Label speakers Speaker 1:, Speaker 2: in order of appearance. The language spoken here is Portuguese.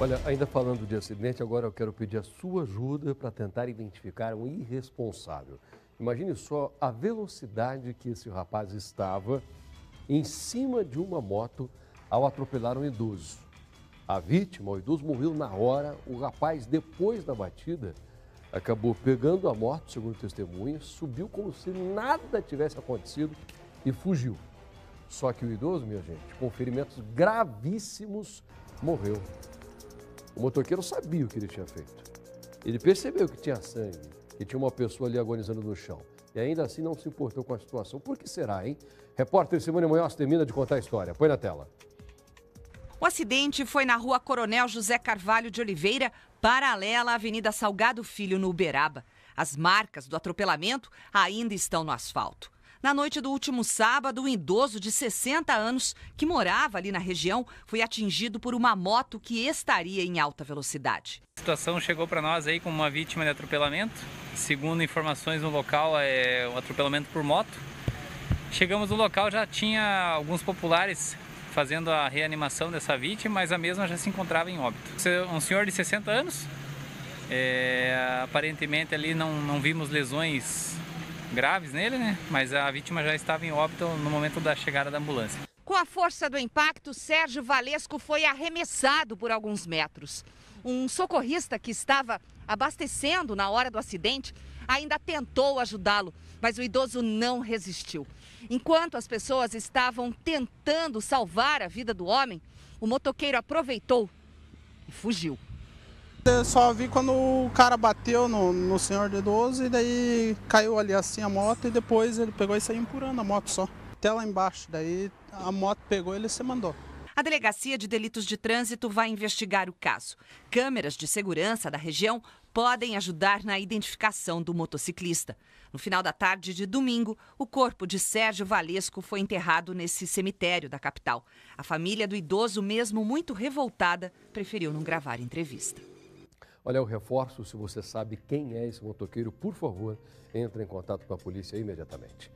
Speaker 1: Olha, ainda falando de acidente, agora eu quero pedir a sua ajuda para tentar identificar um irresponsável. Imagine só a velocidade que esse rapaz estava em cima de uma moto ao atropelar um idoso. A vítima, o idoso, morreu na hora. O rapaz, depois da batida, acabou pegando a moto, segundo testemunhas, subiu como se nada tivesse acontecido e fugiu. Só que o idoso, minha gente, com ferimentos gravíssimos, morreu. O motoqueiro sabia o que ele tinha feito. Ele percebeu que tinha sangue, que tinha uma pessoa ali agonizando no chão. E ainda assim não se importou com a situação. Por que será, hein? Repórter Simone Munhoz termina de contar a história. Põe na tela.
Speaker 2: O acidente foi na rua Coronel José Carvalho de Oliveira, paralela à Avenida Salgado Filho, no Uberaba. As marcas do atropelamento ainda estão no asfalto. Na noite do último sábado, um idoso de 60 anos que morava ali na região foi atingido por uma moto que estaria em alta velocidade.
Speaker 3: A situação chegou para nós aí como uma vítima de atropelamento. Segundo informações no local, é um atropelamento por moto. Chegamos no local, já tinha alguns populares fazendo a reanimação dessa vítima, mas a mesma já se encontrava em óbito. Um senhor de 60 anos, é, aparentemente ali não, não vimos lesões graves nele, né? Mas a vítima já estava em óbito no momento da chegada da ambulância.
Speaker 2: Com a força do impacto, Sérgio Valesco foi arremessado por alguns metros. Um socorrista que estava abastecendo na hora do acidente ainda tentou ajudá-lo, mas o idoso não resistiu. Enquanto as pessoas estavam tentando salvar a vida do homem, o motoqueiro aproveitou
Speaker 4: e fugiu. Eu só vi quando o cara bateu no, no senhor de idoso e daí caiu ali assim a moto e depois ele pegou e saiu empurando a moto só. Até lá embaixo, daí a moto pegou e ele se mandou.
Speaker 2: A Delegacia de Delitos de Trânsito vai investigar o caso. Câmeras de segurança da região podem ajudar na identificação do motociclista. No final da tarde de domingo, o corpo de Sérgio Valesco foi enterrado nesse cemitério da capital. A família do idoso, mesmo muito revoltada, preferiu não gravar entrevista.
Speaker 1: Olha, eu reforço, se você sabe quem é esse motoqueiro, por favor, entre em contato com a polícia imediatamente.